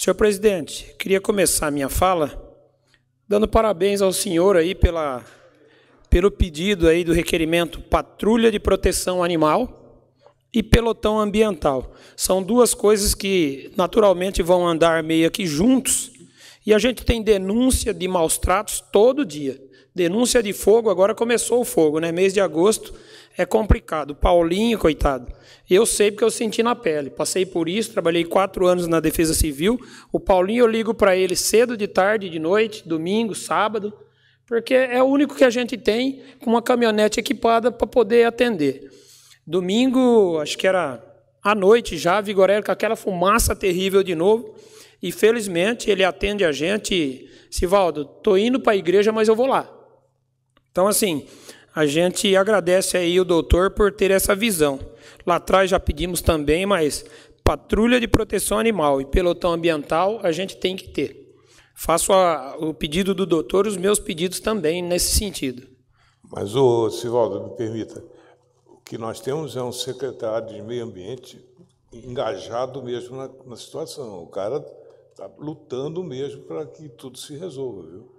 Senhor presidente, queria começar a minha fala dando parabéns ao senhor aí pela, pelo pedido aí do requerimento Patrulha de Proteção Animal e Pelotão Ambiental. São duas coisas que naturalmente vão andar meio que juntos e a gente tem denúncia de maus tratos todo dia. Denúncia de fogo, agora começou o fogo, né? Mês de agosto é complicado. Paulinho, coitado, eu sei porque eu senti na pele. Passei por isso, trabalhei quatro anos na Defesa Civil. O Paulinho eu ligo para ele cedo, de tarde, de noite, domingo, sábado, porque é o único que a gente tem com uma caminhonete equipada para poder atender. Domingo, acho que era à noite já, Vigorelli com aquela fumaça terrível de novo. E felizmente ele atende a gente. Sivaldo, tô indo para a igreja, mas eu vou lá. Então, assim, a gente agradece aí o doutor por ter essa visão. Lá atrás já pedimos também, mas patrulha de proteção animal e pelotão ambiental a gente tem que ter. Faço a, o pedido do doutor, os meus pedidos também nesse sentido. Mas, o Sivaldo, me permita, o que nós temos é um secretário de meio ambiente engajado mesmo na, na situação. O cara está lutando mesmo para que tudo se resolva, viu?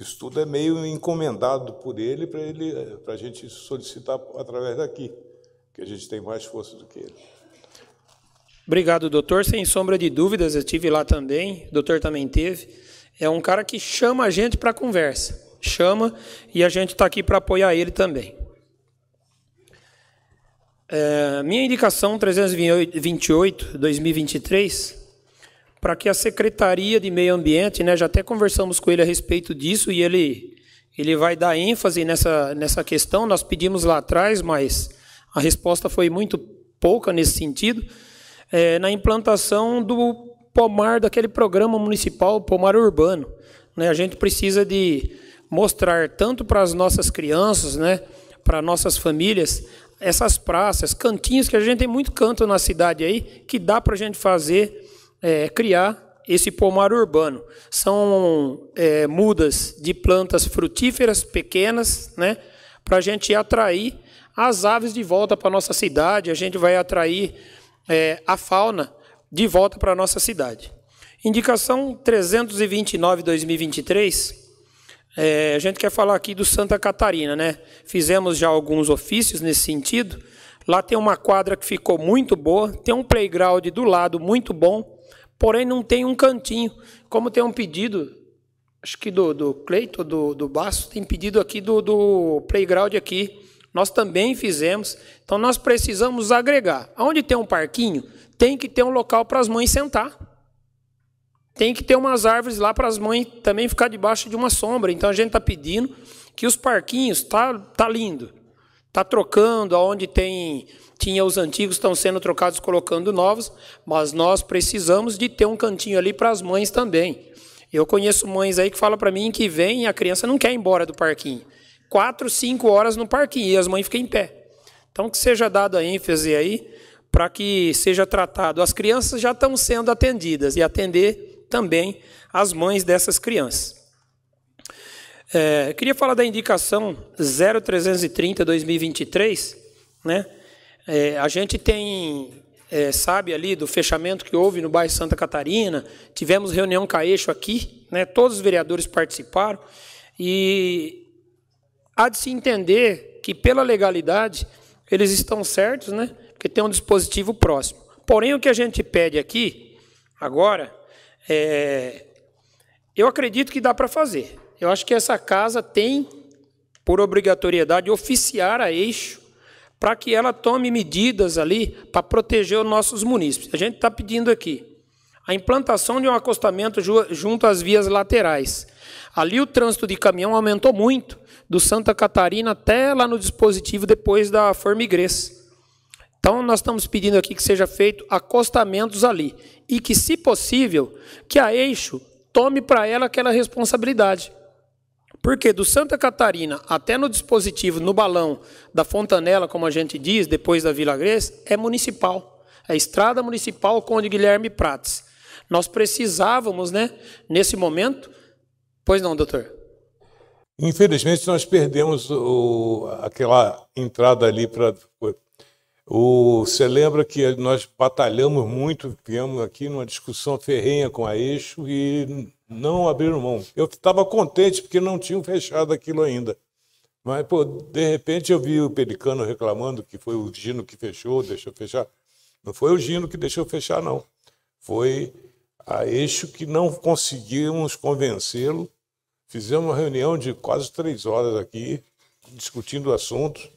Isso tudo é meio encomendado por ele para ele, eh, para a gente solicitar através daqui, que a gente tem mais força do que ele. Obrigado, doutor. Sem sombra de dúvidas, eu estive lá também, o doutor também teve. É um cara que chama a gente para conversa, chama, e a gente está aqui para apoiar ele também. É, minha indicação 328, 2023, para que a Secretaria de Meio Ambiente, né, já até conversamos com ele a respeito disso e ele, ele vai dar ênfase nessa, nessa questão. Nós pedimos lá atrás, mas a resposta foi muito pouca nesse sentido, é, na implantação do pomar, daquele programa municipal, pomar urbano. Né, a gente precisa de mostrar tanto para as nossas crianças, né, para nossas famílias, essas praças, cantinhos, que a gente tem muito canto na cidade aí, que dá para a gente fazer é, criar esse pomar urbano. São é, mudas de plantas frutíferas pequenas, né, para a gente atrair as aves de volta para a nossa cidade, a gente vai atrair é, a fauna de volta para a nossa cidade. Indicação 329-2023, é, a gente quer falar aqui do Santa Catarina, né? Fizemos já alguns ofícios nesse sentido. Lá tem uma quadra que ficou muito boa, tem um playground do lado muito bom, porém não tem um cantinho. Como tem um pedido, acho que do, do Cleito, do, do Basso, tem pedido aqui do, do playground aqui. Nós também fizemos. Então nós precisamos agregar. Onde tem um parquinho, tem que ter um local para as mães sentar. Tem que ter umas árvores lá para as mães também ficar debaixo de uma sombra. Então a gente está pedindo que os parquinhos tá tá lindo. Está trocando, aonde tem tinha os antigos estão sendo trocados colocando novos, mas nós precisamos de ter um cantinho ali para as mães também. Eu conheço mães aí que falam para mim que vem e a criança não quer ir embora do parquinho. Quatro, cinco horas no parquinho e as mães ficam em pé. Então que seja dado a ênfase aí para que seja tratado. As crianças já estão sendo atendidas e atender também as mães dessas crianças. É, queria falar da indicação 0330-2023. Né? É, a gente tem, é, sabe ali do fechamento que houve no bairro Santa Catarina, tivemos reunião Caeixo aqui, né? todos os vereadores participaram, e há de se entender que, pela legalidade, eles estão certos, né? porque tem um dispositivo próximo. Porém, o que a gente pede aqui, agora, é, eu acredito que dá para fazer. Eu acho que essa casa tem, por obrigatoriedade, oficiar a eixo para que ela tome medidas ali para proteger os nossos munícipes. A gente está pedindo aqui a implantação de um acostamento junto às vias laterais. Ali o trânsito de caminhão aumentou muito, do Santa Catarina até lá no dispositivo depois da Formigres. Então, nós estamos pedindo aqui que seja feito acostamentos ali. E que, se possível, que a Eixo tome para ela aquela responsabilidade. Porque do Santa Catarina até no dispositivo, no balão da Fontanela, como a gente diz, depois da Vila Gres, é municipal. É estrada municipal Conde Guilherme Prates. Nós precisávamos, né, nesse momento. Pois não, doutor? Infelizmente, nós perdemos o, aquela entrada ali para você lembra que nós batalhamos muito, viemos aqui numa discussão ferrenha com a Eixo e não abriram mão. Eu estava contente porque não tinham fechado aquilo ainda. Mas, pô, de repente eu vi o Pelicano reclamando que foi o Gino que fechou, deixou fechar. Não foi o Gino que deixou fechar, não. Foi a Eixo que não conseguimos convencê-lo. Fizemos uma reunião de quase três horas aqui, discutindo assuntos,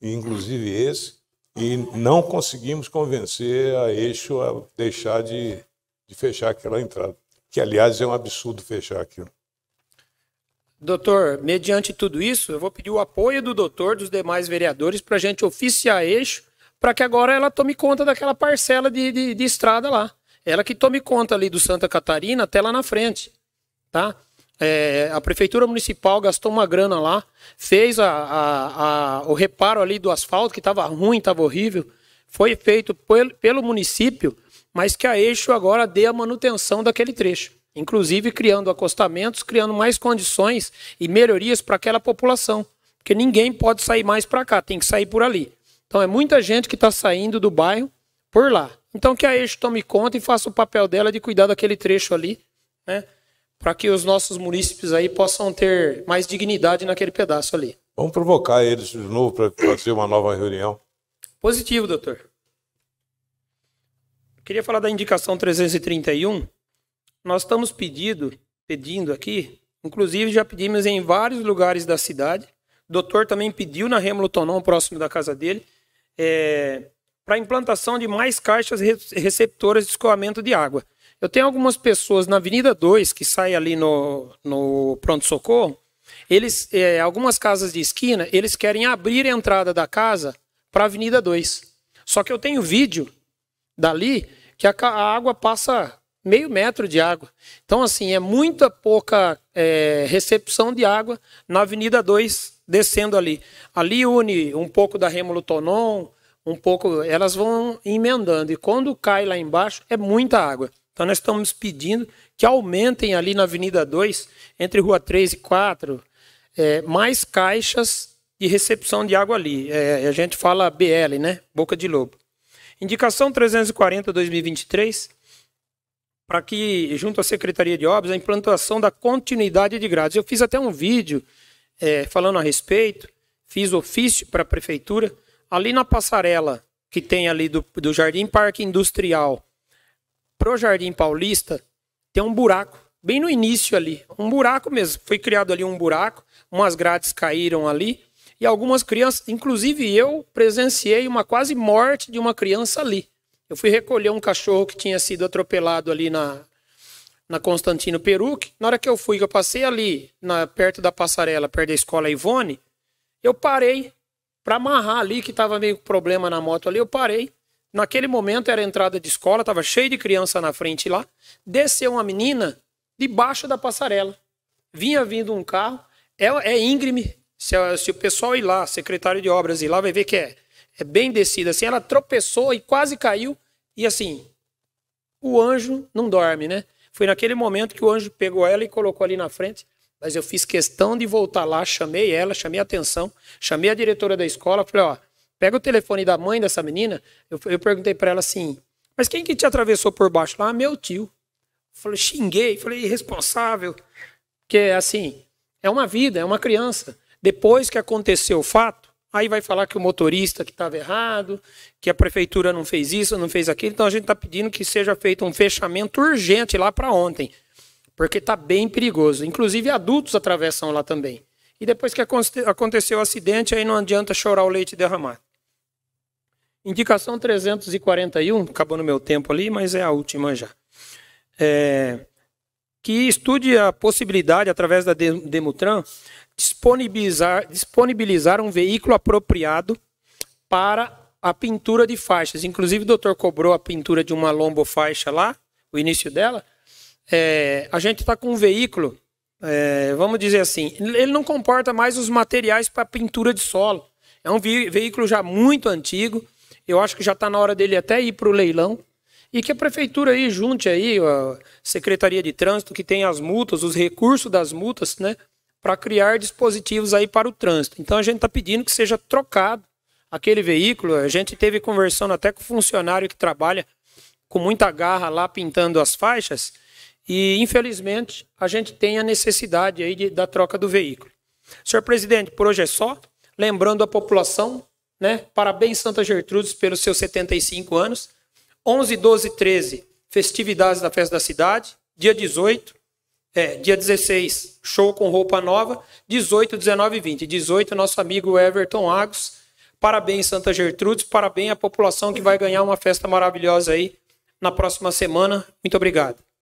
inclusive esse e não conseguimos convencer a Eixo a deixar de, de fechar aquela entrada, que, aliás, é um absurdo fechar aquilo. Doutor, mediante tudo isso, eu vou pedir o apoio do doutor, dos demais vereadores, para a gente oficiar a eixo, para que agora ela tome conta daquela parcela de, de, de, estrada lá. Ela que tome conta ali do Santa Catarina até lá na frente, tá? É, a prefeitura municipal gastou uma grana lá, fez a, a, a, o reparo ali do asfalto, que estava ruim, estava horrível. Foi feito pel, pelo município, mas que a Eixo agora dê a manutenção daquele trecho. Inclusive criando acostamentos, criando mais condições e melhorias para aquela população. Porque ninguém pode sair mais para cá, tem que sair por ali. Então é muita gente que está saindo do bairro por lá. Então que a Eixo tome conta e faça o papel dela de cuidar daquele trecho ali, né? para que os nossos munícipes aí possam ter mais dignidade naquele pedaço ali. Vamos provocar eles de novo para fazer uma nova reunião. Positivo, doutor. Queria falar da indicação 331. Nós estamos pedindo, pedindo aqui, inclusive já pedimos em vários lugares da cidade. O doutor também pediu na Rêmulo Tonon, próximo da casa dele, é, eh, para implantação de mais caixas receptoras de escoamento de água. Eu tenho algumas pessoas na Avenida 2, que sai ali no, no pronto-socorro, eles, é, algumas casas de esquina, eles querem abrir a entrada da casa para a Avenida 2. Só que eu tenho vídeo dali que a, a, água passa meio metro de água. Então, assim, é muita pouca é, recepção de água na Avenida 2, descendo ali. Ali une um pouco da Rêmulo Tonon, um pouco, elas vão emendando. E quando cai lá embaixo, é muita água. Então nós estamos pedindo que aumentem ali na Avenida 2, entre Rua 3 e 4, é, mais caixas de recepção de água ali. É, a gente fala BL, né? Boca de Lobo. Indicação 340-2023, para que, junto à Secretaria de Obras, a implantação da continuidade de grades. Eu fiz até um vídeo é, falando a respeito, fiz ofício para a Prefeitura, ali na passarela que tem ali do, do Jardim Parque Industrial pro Jardim Paulista tem um buraco, bem no início ali, um buraco mesmo. Foi criado ali um buraco, umas grades caíram ali e algumas crianças, inclusive eu, presenciei uma quase morte de uma criança ali. Eu fui recolher um cachorro que tinha sido atropelado ali na, na Constantino Peruc. Na hora que eu fui, que eu passei ali, na, perto da passarela, perto da escola Ivone, eu parei para amarrar ali, que estava meio problema na moto ali, eu parei. Naquele momento era entrada de escola, estava cheio de criança na frente lá. Desceu uma menina debaixo da passarela. Vinha vindo um carro, é, é íngreme. Se, se o pessoal ir lá, secretário de obras ir lá, vai ver que é, é bem descida. Assim, ela tropeçou e quase caiu. E assim, o anjo não dorme, né? Foi naquele momento que o anjo pegou ela e colocou ali na frente. Mas eu fiz questão de voltar lá, chamei ela, chamei a atenção, chamei a diretora da escola, falei: ó, Pega o telefone da mãe dessa menina. Eu, eu perguntei para ela assim: Mas quem que te atravessou por baixo lá? Ah, meu tio. Eu falei, xinguei, falei, irresponsável. Porque, assim, é uma vida, é uma criança. Depois que aconteceu o fato, aí vai falar que o motorista que estava errado, que a prefeitura não fez isso, não fez aquilo. Então a gente está pedindo que seja feito um fechamento urgente lá para ontem. Porque está bem perigoso. Inclusive adultos atravessam lá também. E depois que aconteceu o acidente, aí não adianta chorar o leite derramado. Indicação 341, acabou no meu tempo ali, mas é a última já. É, que estude a possibilidade, através da Demutran, disponibilizar, disponibilizar um veículo apropriado para a pintura de faixas. Inclusive, o doutor cobrou a pintura de uma lombofaixa lá, o início dela. É, a gente está com um veículo, é, vamos dizer assim, ele não comporta mais os materiais para pintura de solo. É um veículo já muito antigo, eu acho que já está na hora dele até ir para o leilão. E que a prefeitura aí junte aí a Secretaria de Trânsito, que tem as multas, os recursos das multas, né? Para criar dispositivos aí para o trânsito. Então a gente está pedindo que seja trocado aquele veículo. A gente teve conversando até com o funcionário que trabalha com muita garra lá pintando as faixas. E, infelizmente, a gente tem a necessidade aí de, da troca do veículo. Senhor presidente, por hoje é só. Lembrando a população né? Parabéns, Santa Gertrudes, pelos seus 75 anos. 11, 12, 13, festividades da festa da cidade. Dia 18, é, dia 16, show com roupa nova. 18, 19 e 20. 18, nosso amigo Everton Agos. Parabéns, Santa Gertrudes. Parabéns à população que vai ganhar uma festa maravilhosa aí na próxima semana. Muito obrigado.